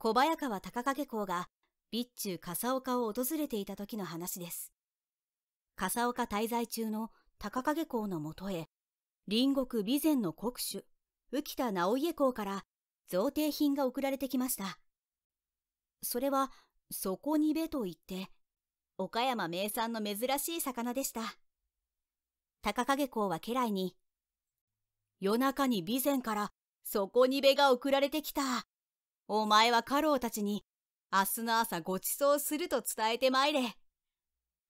小早川高影公が備中笠岡を訪れていた時の話です。笠岡滞在中の高影公のもとへ、隣国備前の国主、浮田直家公から贈呈品が送られてきました。それは、そこにべと言って、岡山名産の珍しい魚でした。高影公は家来に、夜中に備前からそこにべが送られてきたお前は家老たちに、明日の朝ご馳走すると伝えてまいれ。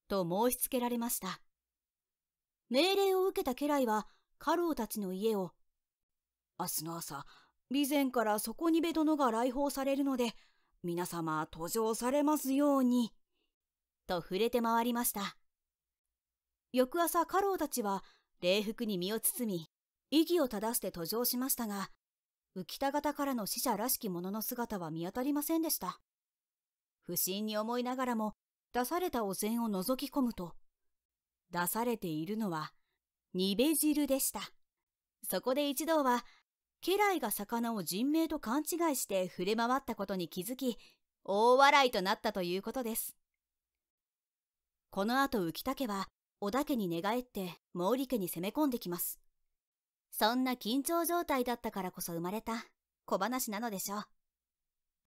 と申し付けられました。命令を受けた家来は、家老たちの家を、明日の朝、備前からそこにべ殿が来訪されるので、皆様途上されますように、と触れて回りました。翌朝家老たちは礼服に身を包み、意義を正して途上しましたが、浮田方からの死者らしき者の姿は見当たりませんでした。不審に思いながらも、出されたお膳を覗き込むと、出されているのは、ニベ汁でした。そこで一同は、家来が魚を人命と勘違いして触れ回ったことに気づき、大笑いとなったということです。この後浮田家は、織田家に寝返って毛利家に攻め込んできます。そんな緊張状態だったからこそ生まれた小話なのでしょう。